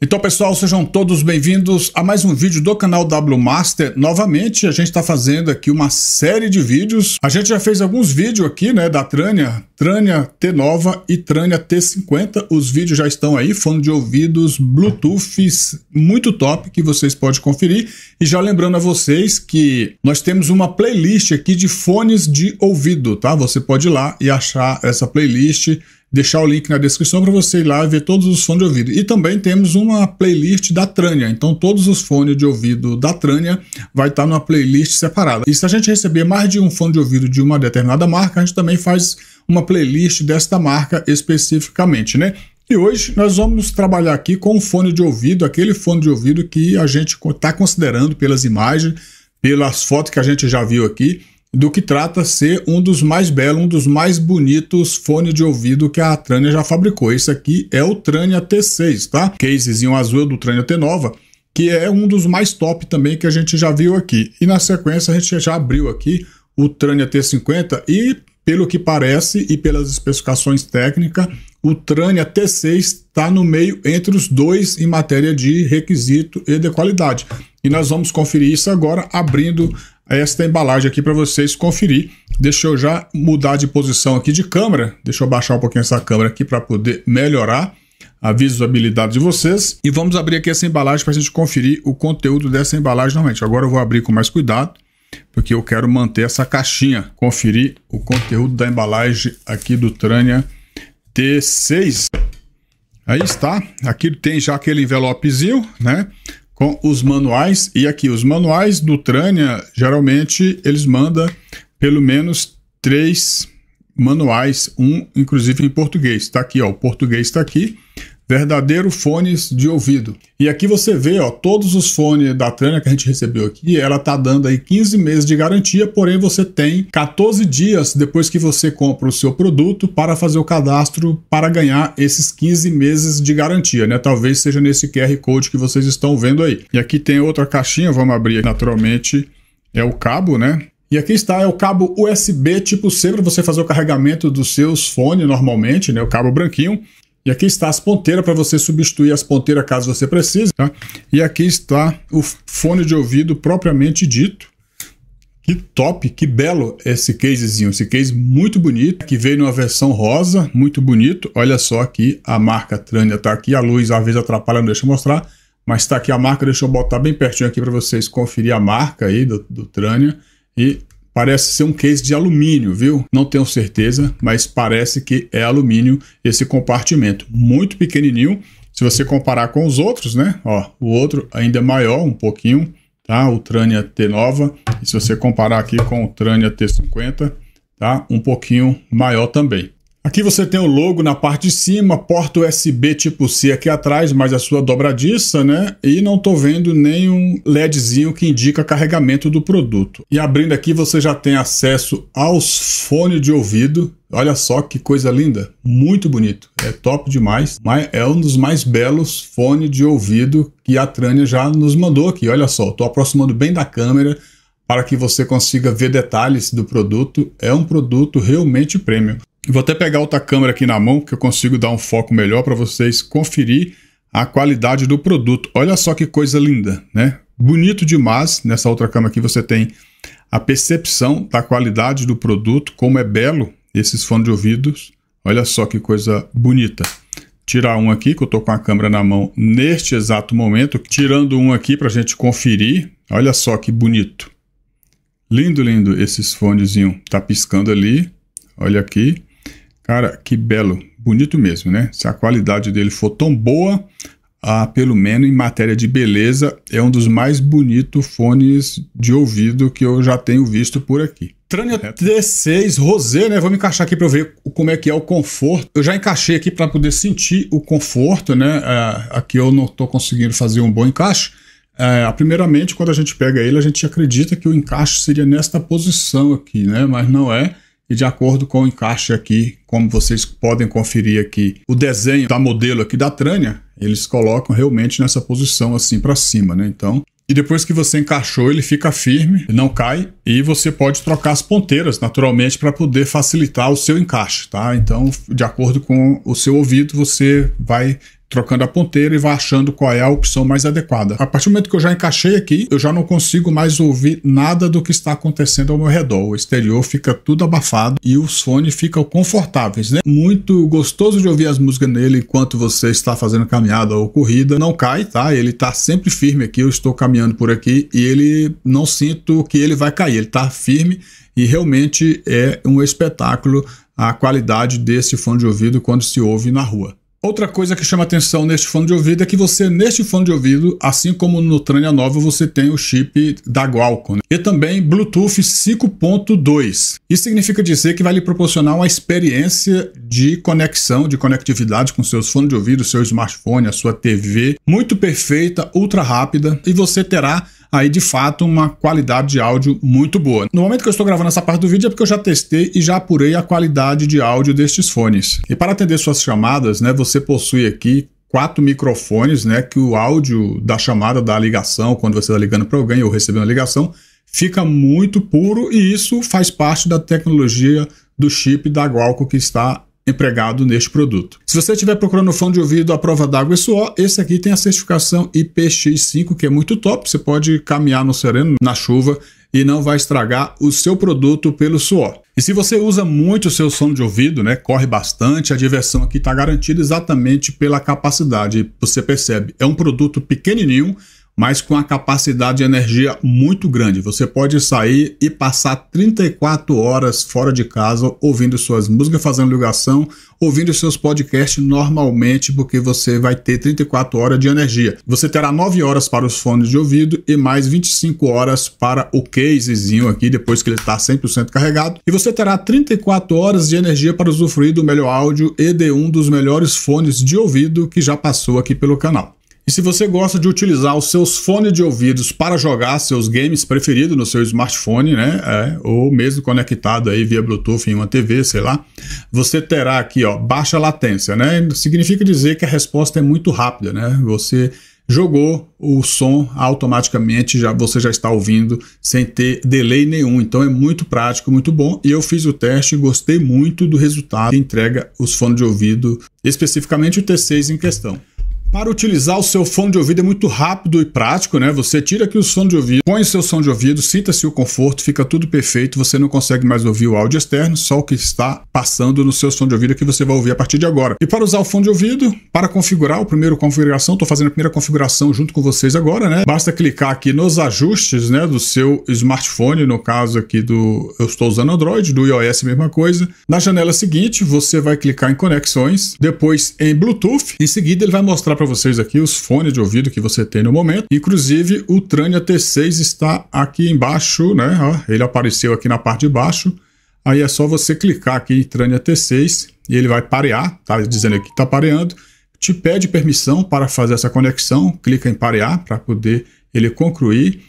Então pessoal, sejam todos bem-vindos a mais um vídeo do canal W Master. Novamente, a gente está fazendo aqui uma série de vídeos. A gente já fez alguns vídeos aqui, né, da Trânia, Trânia T Nova e Trânia T50. Os vídeos já estão aí, fone de ouvidos Bluetooth muito top que vocês podem conferir. E já lembrando a vocês que nós temos uma playlist aqui de fones de ouvido, tá? Você pode ir lá e achar essa playlist deixar o link na descrição para você ir lá e ver todos os fones de ouvido. E também temos uma playlist da Trânia, então todos os fones de ouvido da Trânia vai estar tá numa playlist separada. E se a gente receber mais de um fone de ouvido de uma determinada marca, a gente também faz uma playlist desta marca especificamente, né? E hoje nós vamos trabalhar aqui com um fone de ouvido, aquele fone de ouvido que a gente está considerando pelas imagens, pelas fotos que a gente já viu aqui, do que trata ser um dos mais belos, um dos mais bonitos fones de ouvido que a Trânia já fabricou. Esse aqui é o Trânia T6, tá? Casezinho azul do Trânia T Nova, que é um dos mais top também que a gente já viu aqui. E na sequência a gente já abriu aqui o Trânia T50 e pelo que parece e pelas especificações técnicas, o Trânia T6 está no meio entre os dois em matéria de requisito e de qualidade. E nós vamos conferir isso agora abrindo esta embalagem aqui para vocês conferir. Deixa eu já mudar de posição aqui de câmera. Deixa eu baixar um pouquinho essa câmera aqui para poder melhorar a visibilidade de vocês. E vamos abrir aqui essa embalagem para a gente conferir o conteúdo dessa embalagem novamente. Agora eu vou abrir com mais cuidado porque eu quero manter essa caixinha. Conferir o conteúdo da embalagem aqui do Trânia T6. Aí está, aqui tem já aquele envelopezinho, né? Com os manuais, e aqui os manuais do Trânia, geralmente eles mandam pelo menos três manuais, um inclusive em português. Está aqui, ó, o português está aqui, verdadeiro fones de ouvido. E aqui você vê, ó, todos os fones da Trânia que a gente recebeu aqui, ela tá dando aí 15 meses de garantia, porém você tem 14 dias depois que você compra o seu produto para fazer o cadastro para ganhar esses 15 meses de garantia, né? Talvez seja nesse QR Code que vocês estão vendo aí. E aqui tem outra caixinha, vamos abrir naturalmente, é o cabo, né? E aqui está é o cabo USB tipo C para você fazer o carregamento dos seus fones normalmente, né, o cabo branquinho. E aqui está as ponteiras para você substituir as ponteiras caso você precise, tá? E aqui está o fone de ouvido propriamente dito. Que top, que belo esse casezinho, esse case muito bonito, que veio numa versão rosa, muito bonito. Olha só aqui, a marca Trânia está aqui, a luz às vezes atrapalha, não deixa eu mostrar, mas está aqui a marca, deixa eu botar bem pertinho aqui para vocês conferir a marca aí do, do Trânia. E Parece ser um case de alumínio, viu? Não tenho certeza, mas parece que é alumínio esse compartimento. Muito pequenininho, se você comparar com os outros, né? Ó, o outro ainda é maior um pouquinho, tá? O Trânia T nova. E se você comparar aqui com o Trânia T50, tá? Um pouquinho maior também. Aqui você tem o logo na parte de cima, porta USB tipo C aqui atrás, mais a sua dobradiça, né? E não estou vendo nenhum LEDzinho que indica carregamento do produto. E abrindo aqui você já tem acesso aos fones de ouvido. Olha só que coisa linda, muito bonito, é top demais. É um dos mais belos fones de ouvido que a Trânia já nos mandou aqui. Olha só, estou aproximando bem da câmera para que você consiga ver detalhes do produto. É um produto realmente premium. Vou até pegar outra câmera aqui na mão, que eu consigo dar um foco melhor para vocês conferir a qualidade do produto. Olha só que coisa linda, né? Bonito demais. Nessa outra câmera aqui você tem a percepção da qualidade do produto, como é belo esses fones de ouvidos. Olha só que coisa bonita. Tirar um aqui, que eu estou com a câmera na mão neste exato momento. Tirando um aqui para a gente conferir. Olha só que bonito. Lindo, lindo esses fonezinho. Tá piscando ali. Olha aqui. Cara, que belo, bonito mesmo, né? Se a qualidade dele for tão boa, ah, pelo menos em matéria de beleza, é um dos mais bonitos fones de ouvido que eu já tenho visto por aqui. Trânia é. T6 Rosé, né? Vou me encaixar aqui para eu ver como é que é o conforto. Eu já encaixei aqui para poder sentir o conforto, né? É, aqui eu não estou conseguindo fazer um bom encaixe. É, primeiramente, quando a gente pega ele, a gente acredita que o encaixe seria nesta posição aqui, né? Mas não é e de acordo com o encaixe aqui, como vocês podem conferir aqui, o desenho da modelo aqui da trânia, eles colocam realmente nessa posição assim para cima, né? Então, e depois que você encaixou, ele fica firme, não cai, e você pode trocar as ponteiras, naturalmente, para poder facilitar o seu encaixe, tá? Então, de acordo com o seu ouvido, você vai trocando a ponteira e vai achando qual é a opção mais adequada. A partir do momento que eu já encaixei aqui, eu já não consigo mais ouvir nada do que está acontecendo ao meu redor. O exterior fica tudo abafado e os fones ficam confortáveis, né? Muito gostoso de ouvir as músicas nele enquanto você está fazendo caminhada ou corrida. Não cai, tá? Ele está sempre firme aqui, eu estou caminhando por aqui e ele não sinto que ele vai cair. Ele está firme e realmente é um espetáculo a qualidade desse fone de ouvido quando se ouve na rua. Outra coisa que chama atenção neste fone de ouvido é que você, neste fone de ouvido, assim como no Trânia Nova, você tem o chip da Qualcomm né? e também Bluetooth 5.2. Isso significa dizer que vai lhe proporcionar uma experiência de conexão, de conectividade com seus fones de ouvido, seu smartphone, a sua TV, muito perfeita, ultra rápida e você terá aí de fato uma qualidade de áudio muito boa. No momento que eu estou gravando essa parte do vídeo é porque eu já testei e já apurei a qualidade de áudio destes fones. E para atender suas chamadas, né, você possui aqui quatro microfones, né, que o áudio da chamada, da ligação, quando você está ligando para alguém ou recebendo a ligação, fica muito puro e isso faz parte da tecnologia do chip da Qualcomm que está empregado neste produto. Se você estiver procurando fone de ouvido à prova d'água e suor, esse aqui tem a certificação IPX5, que é muito top. Você pode caminhar no sereno, na chuva, e não vai estragar o seu produto pelo suor. E se você usa muito o seu som de ouvido, né, corre bastante, a diversão aqui está garantida exatamente pela capacidade. Você percebe, é um produto pequenininho, mas com a capacidade de energia muito grande. Você pode sair e passar 34 horas fora de casa ouvindo suas músicas, fazendo ligação, ouvindo seus podcasts normalmente, porque você vai ter 34 horas de energia. Você terá 9 horas para os fones de ouvido e mais 25 horas para o casezinho aqui, depois que ele está 100% carregado. E você terá 34 horas de energia para usufruir do melhor áudio e de um dos melhores fones de ouvido que já passou aqui pelo canal. E se você gosta de utilizar os seus fones de ouvidos para jogar seus games preferidos no seu smartphone, né? É, ou mesmo conectado aí via Bluetooth em uma TV, sei lá, você terá aqui ó, baixa latência, né? Significa dizer que a resposta é muito rápida, né? Você jogou o som automaticamente já você já está ouvindo sem ter delay nenhum então é muito prático muito bom e eu fiz o teste e gostei muito do resultado que entrega os fones de ouvido especificamente o T6 em questão para utilizar o seu fone de ouvido é muito rápido e prático, né? Você tira aqui o som de ouvido, põe o seu som de ouvido, sinta-se o conforto, fica tudo perfeito, você não consegue mais ouvir o áudio externo, só o que está passando no seu som de ouvido é que você vai ouvir a partir de agora. E para usar o fone de ouvido, para configurar o primeiro configuração, estou fazendo a primeira configuração junto com vocês agora, né? Basta clicar aqui nos ajustes, né, do seu smartphone, no caso aqui do eu estou usando Android, do iOS mesma coisa. Na janela seguinte, você vai clicar em conexões, depois em Bluetooth, em seguida ele vai mostrar para vocês aqui os fones de ouvido que você tem no momento. Inclusive, o Trania T6 está aqui embaixo, né? Ó, ele apareceu aqui na parte de baixo. Aí é só você clicar aqui em Trania T6 e ele vai parear, tá dizendo aqui que está pareando. Te pede permissão para fazer essa conexão, clica em parear para poder ele concluir.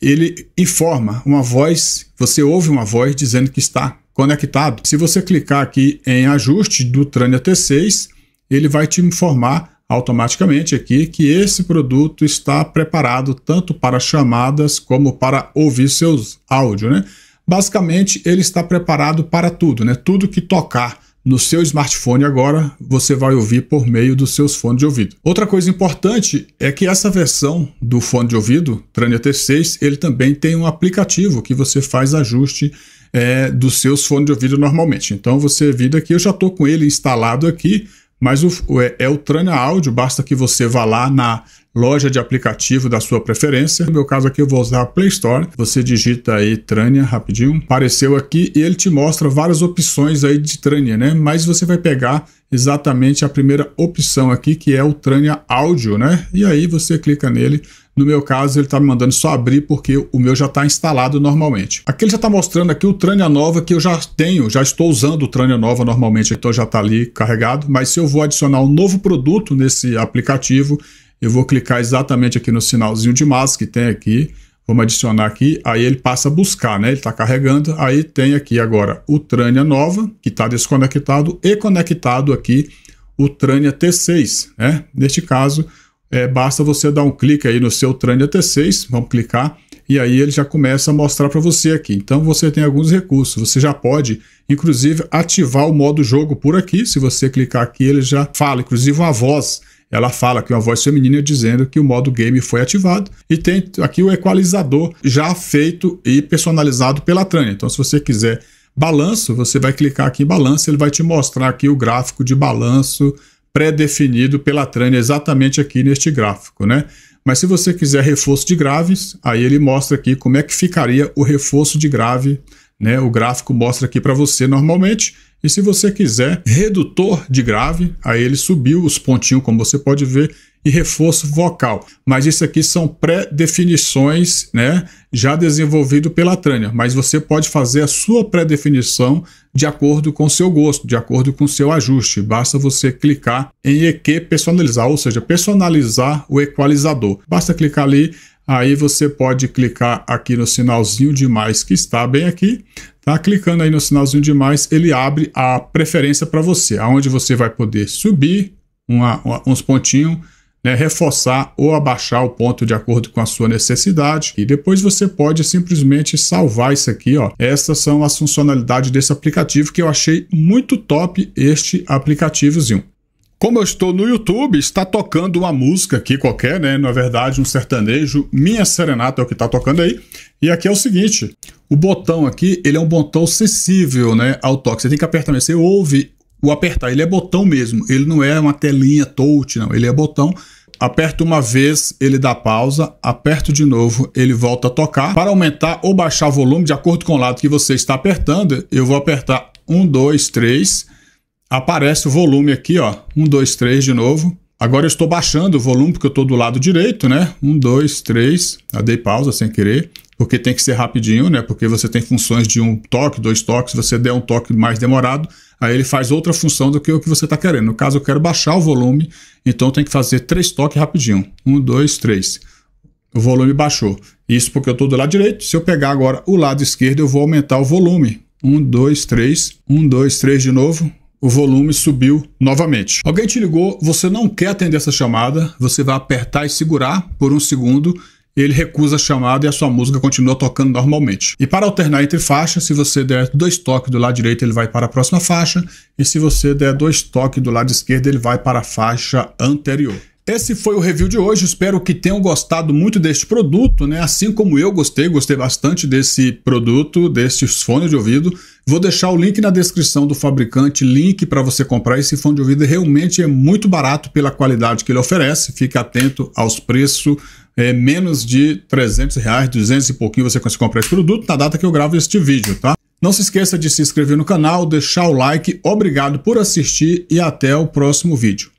Ele informa uma voz, você ouve uma voz dizendo que está conectado. Se você clicar aqui em ajuste do Trania T6, ele vai te informar automaticamente aqui que esse produto está preparado tanto para chamadas como para ouvir seus áudios, né? Basicamente, ele está preparado para tudo, né? Tudo que tocar no seu smartphone agora, você vai ouvir por meio dos seus fones de ouvido. Outra coisa importante é que essa versão do fone de ouvido, Trania T6, ele também tem um aplicativo que você faz ajuste é, dos seus fones de ouvido normalmente. Então você vira aqui, eu já estou com ele instalado aqui, mas o, é, é o Trana Áudio, basta que você vá lá na loja de aplicativo da sua preferência. No meu caso aqui eu vou usar a Play Store. Você digita aí Trânia rapidinho. Apareceu aqui e ele te mostra várias opções aí de Trânia, né? Mas você vai pegar exatamente a primeira opção aqui, que é o Trânia Áudio, né? E aí você clica nele no meu caso, ele está me mandando só abrir porque o meu já está instalado normalmente. Aqui ele já está mostrando aqui o trânia nova que eu já tenho, já estou usando o trânia nova normalmente, então já está ali carregado. Mas se eu vou adicionar um novo produto nesse aplicativo, eu vou clicar exatamente aqui no sinalzinho de massa que tem aqui. Vamos adicionar aqui, aí ele passa a buscar, né? Ele está carregando, aí tem aqui agora o trânia nova, que está desconectado, e conectado aqui o trânia T6, né? Neste caso, é, basta você dar um clique aí no seu Trend t 6 vamos clicar, e aí ele já começa a mostrar para você aqui. Então você tem alguns recursos, você já pode, inclusive, ativar o modo jogo por aqui, se você clicar aqui ele já fala, inclusive uma voz, ela fala que uma voz feminina dizendo que o modo game foi ativado e tem aqui o equalizador já feito e personalizado pela Trend. Então se você quiser balanço, você vai clicar aqui em balanço, ele vai te mostrar aqui o gráfico de balanço pré-definido pela trânia exatamente aqui neste gráfico, né? Mas se você quiser reforço de graves, aí ele mostra aqui como é que ficaria o reforço de grave, né? O gráfico mostra aqui para você normalmente. E se você quiser redutor de grave, aí ele subiu os pontinhos, como você pode ver, e reforço vocal. Mas isso aqui são pré-definições, né? Já desenvolvido pela Trânia. Mas você pode fazer a sua pré-definição de acordo com o seu gosto, de acordo com o seu ajuste. Basta você clicar em EQ personalizar, ou seja, personalizar o equalizador. Basta clicar ali, aí você pode clicar aqui no sinalzinho de mais que está bem aqui. Tá clicando aí no sinalzinho de mais, ele abre a preferência para você, aonde você vai poder subir uma, uma, uns pontinhos né, reforçar ou abaixar o ponto de acordo com a sua necessidade. E depois você pode simplesmente salvar isso aqui. Ó. Essas são as funcionalidades desse aplicativo que eu achei muito top este aplicativozinho. Como eu estou no YouTube, está tocando uma música aqui qualquer, né? Na verdade, um sertanejo. Minha Serenata é o que está tocando aí. E aqui é o seguinte, o botão aqui, ele é um botão sensível, né, ao toque. Você tem que apertar, você ouve o apertar. Ele é botão mesmo, ele não é uma telinha touch, não. Ele é botão. Aperto uma vez, ele dá pausa. Aperto de novo, ele volta a tocar. Para aumentar ou baixar o volume de acordo com o lado que você está apertando, eu vou apertar 1, 2, 3. Aparece o volume aqui, ó. 1, 2, 3 de novo. Agora eu estou baixando o volume porque eu estou do lado direito, né? 1, 2, 3. dei pausa sem querer porque tem que ser rapidinho, né? Porque você tem funções de um toque, dois toques, se você der um toque mais demorado, aí ele faz outra função do que o que você está querendo. No caso, eu quero baixar o volume, então tem que fazer três toques rapidinho. Um, dois, três. O volume baixou. Isso porque eu estou do lado direito. Se eu pegar agora o lado esquerdo, eu vou aumentar o volume. Um, dois, três. Um, dois, três de novo o volume subiu novamente. Alguém te ligou, você não quer atender essa chamada, você vai apertar e segurar por um segundo ele recusa a chamada e a sua música continua tocando normalmente. E para alternar entre faixas, se você der dois toques do lado direito, ele vai para a próxima faixa, e se você der dois toques do lado esquerdo, ele vai para a faixa anterior. Esse foi o review de hoje, espero que tenham gostado muito deste produto, né? Assim como eu gostei, gostei bastante desse produto, desses fones de ouvido. Vou deixar o link na descrição do fabricante, link para você comprar esse fone de ouvido, realmente é muito barato pela qualidade que ele oferece. Fique atento aos preços, é, menos de 300 reais, 200 e pouquinho você consegue comprar esse produto na data que eu gravo este vídeo, tá? Não se esqueça de se inscrever no canal, deixar o like, obrigado por assistir e até o próximo vídeo.